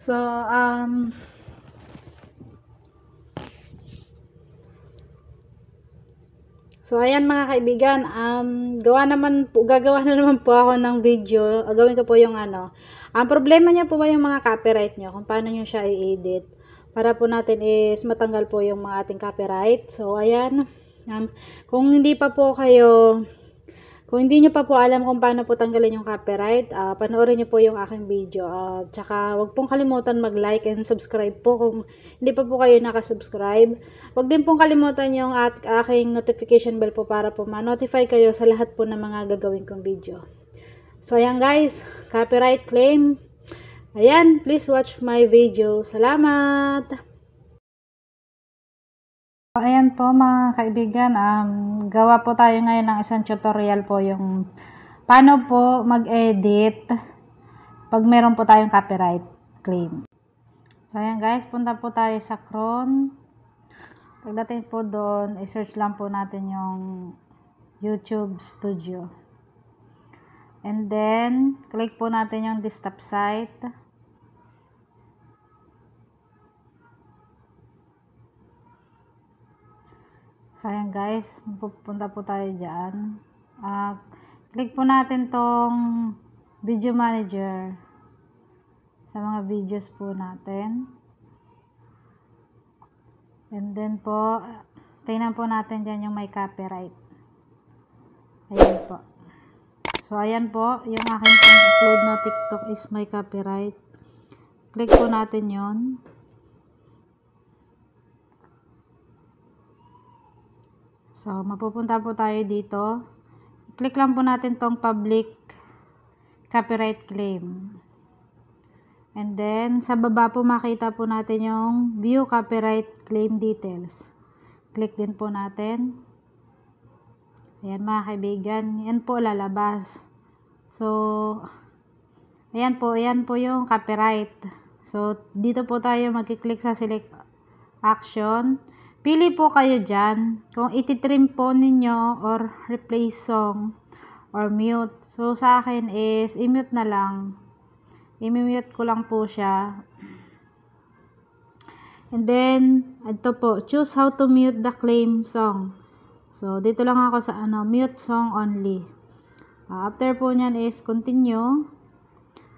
So, um, So, ayan mga kaibigan, um, gawa naman po, gagawa na naman po ako ng video. Gawin ko po yung ano. Ang um, problema niya po ba yung mga copyright niyo, kung paano niyo siya i-edit. Para po natin is matanggal po yung mga ating copyright. So, ayan. Um, kung hindi pa po kayo kung hindi nyo pa po alam kung paano po tanggalin yung copyright, uh, panoorin nyo po yung aking video. Uh, tsaka wag pong kalimutan mag-like and subscribe po kung hindi pa po kayo nakasubscribe. Wag din pong kalimutan yung at aking notification bell po para po ma-notify kayo sa lahat po ng mga gagawin kong video. So ayan guys, copyright claim. Ayan, please watch my video. Salamat! So, oh, ayan po mga kaibigan, um, gawa po tayo ngayon ng isang tutorial po yung paano po mag-edit pag meron po tayong copyright claim. So, ayan guys, punta po tayo sa Chrome. Pagdating po doon, i-search lang po natin yung YouTube Studio. And then, click po natin yung desktop site. sayang guys pupunta po tayo dyan uh, click po natin tong video manager sa mga videos po natin and then po tingnan po natin dyan yung may copyright ayan po so ayan po yung aking upload na tiktok is may copyright click po natin yon So, mapupunta po tayo dito. I-click lang po natin tong public copyright claim. And then, sa baba po makita po natin yung view copyright claim details. Click din po natin. Ayan mga kaibigan, yan po lalabas. So, ayan po, ayan po yung copyright. So, dito po tayo magkiklik sa select action. Pili po kayo dyan kung ititrim po ninyo or replace song or mute. So, sa akin is i-mute na lang. I-mute ko lang po siya. And then, ito po, choose how to mute the claim song. So, dito lang ako sa ano, mute song only. Uh, after po nyan is continue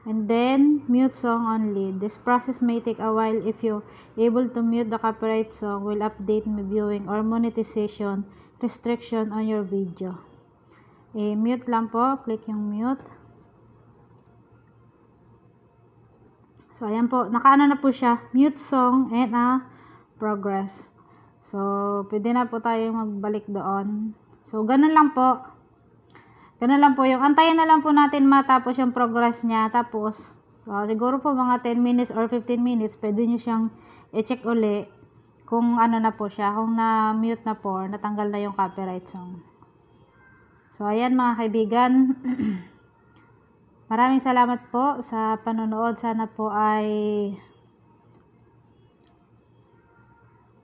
and then mute song only. This process may take a while if you able to mute the copyright song will update viewing or monetization restriction on your video. Eh, mute lang po. Click yung mute. So, ayan po. Nakaano na po siya. Mute song and a progress. So, pwede na po tayong magbalik doon. So, ganun lang po. Ito na lang po yung, antayin na lang po natin matapos yung progress niya. Tapos, so, siguro po mga 10 minutes or 15 minutes, pwede nyo siyang i-check uli kung ano na po siya, kung na-mute na po, natanggal na yung copyright song. So, ayan mga kaibigan. Maraming salamat po sa panonood. Sana po ay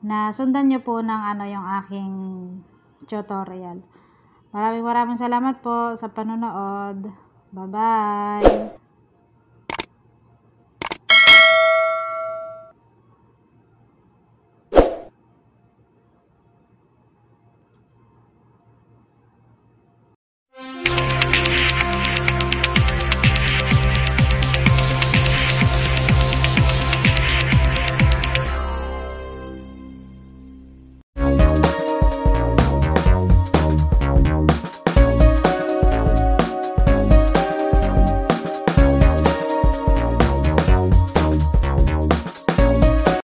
na sundan nyo po ng ano yung aking tutorial. Maraming maraming salamat po sa panonood. Bye-bye!